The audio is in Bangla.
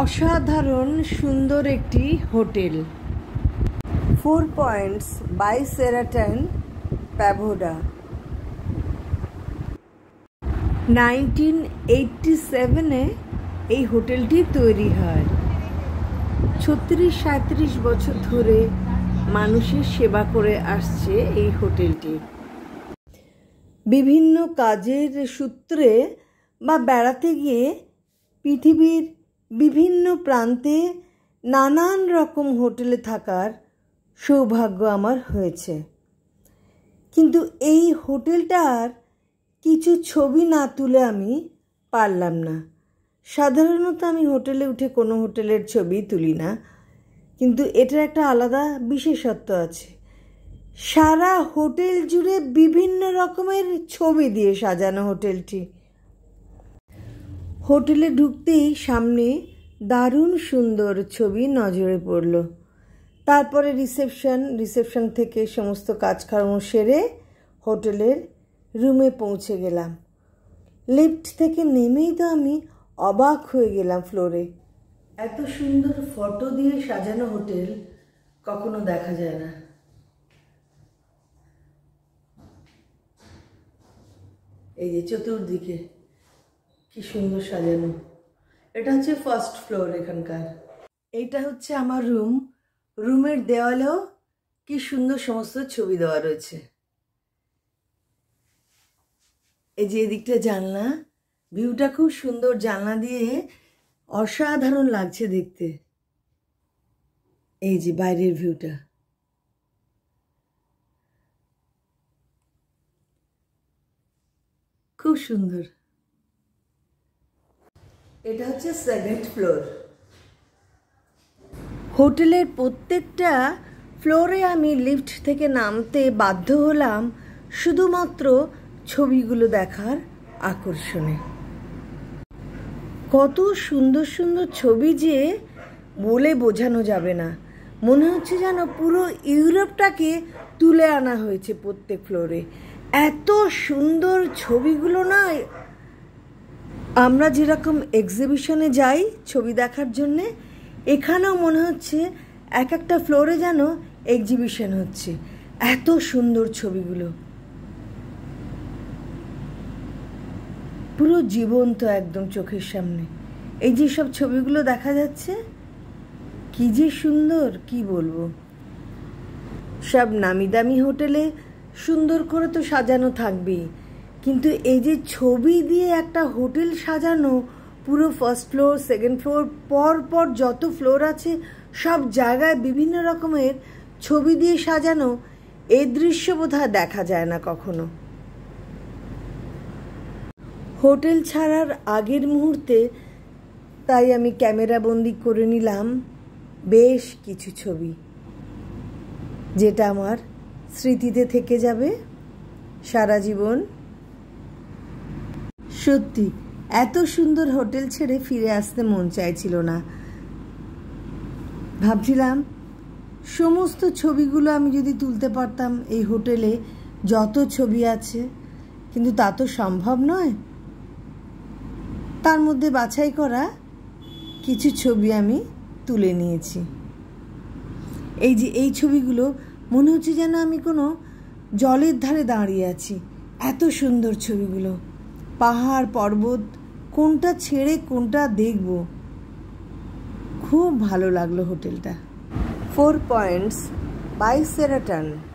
অসাধারণ সুন্দর একটি hotel four points by Sheraton প্যাভোডা নাইনটিন এইটটি সেভেনে এই হোটেলটি তৈরি হয় ছত্রিশ সাঁত্রিশ বছর ধরে মানুষের সেবা করে আসছে এই হোটেলটি বিভিন্ন কাজের সূত্রে বা বেড়াতে গিয়ে পৃথিবীর বিভিন্ন প্রান্তে নানান রকম হোটেলে থাকার সৌভাগ্য আমার হয়েছে কিন্তু এই হোটেলটার কিছু ছবি না তুলে আমি পারলাম না সাধারণত আমি হোটেলে উঠে কোনো হোটেলের ছবি তুলি না কিন্তু এটার একটা আলাদা বিশেষত্ব আছে সারা হোটেল জুড়ে বিভিন্ন রকমের ছবি দিয়ে সাজানো হোটেলটি হোটেলে ঢুকতেই সামনে দারুণ সুন্দর ছবি নজরে পড়ল তারপরে রিসেপশন রিসেপশন থেকে সমস্ত কাজকর্ম সেরে হোটেলের রুমে পৌঁছে গেলাম লিফট থেকে নেমেই তো আমি অবাক হয়ে গেলাম ফ্লোরে এত সুন্দর ফটো দিয়ে সাজানো হোটেল কখনো দেখা যায় না এই যে চতুর্দিকে কি সুন্দর সাজানো এটা হচ্ছে ফার্স্ট ফ্লোর এখানকার এইটা হচ্ছে আমার রুম রুমের দেওয়ালেও কি সুন্দর সমস্ত ছবি দেওয়া রয়েছে এই যে এদিকটা জানলা ভিউটা খুব সুন্দর জানলা দিয়ে অসাধারণ লাগছে দেখতে এই যে বাইরের ভিউটা খুব সুন্দর এটা হচ্ছে সেভেন্থ ফ্লোর হোটেলের প্রত্যেকটা ফ্লোরে আমি লিফট থেকে নামতে বাধ্য হলাম শুধুমাত্র ছবিগুলো দেখার আকর্ষণে কত সুন্দর সুন্দর ছবি যে বলে বোঝানো যাবে না মনে হচ্ছে যেন পুরো ইউরোপটাকে তুলে আনা হয়েছে প্রত্যেক ফ্লোরে এত সুন্দর ছবিগুলো না আমরা যেরকম এক্সিবিশনে যাই ছবি দেখার জন্যে এখানেও মনে হচ্ছে এক একটা ফ্লোরে যেন এক্সিবিশন হচ্ছে এত সুন্দর ছবিগুলো পুরো জীবন্ত একদম চোখের সামনে এই যে সব ছবিগুলো দেখা যাচ্ছে কি যে সুন্দর কি বলবো সব নামি দামি হোটেলে সুন্দর করে তো সাজানো থাকবেই কিন্তু এই যে ছবি দিয়ে একটা হোটেল সাজানো পুরো ফার্স্ট ফ্লোর সেকেন্ড ফ্লোর পর পর যত ফ্লোর আছে সব জায়গায় বিভিন্ন রকমের ছবি দিয়ে সাজানো এই দৃশ্য বোধহয় দেখা যায় না কখনো হোটেল ছাড়ার আগের মুহূর্তে তাই আমি ক্যামেরা বন্দি করে নিলাম বেশ কিছু ছবি যেটা আমার স্মৃতিতে থেকে যাবে সারা জীবন সত্যি এত সুন্দর হোটেল ছেড়ে ফিরে আসতে মন চাইছিল না ভাবছিলাম সমস্ত ছবিগুলো আমি যদি তুলতে পারতাম এই হোটেলে যত ছবি আছে কিন্তু তা তো সম্ভব নয় তার মধ্যে বাছাই করা কিছু ছবি আমি তুলে নিয়েছি এই যে এই ছবিগুলো মনে হচ্ছে যেন আমি কোনো জলের ধারে দাঁড়িয়ে আছি এত সুন্দর ছবিগুলো পাহাড় পর্বত কোনটা ছেড়ে কোনটা দেখব খুব ভালো লাগলো হোটেলটা ফোর পয়েন্টস বাই সেরাটান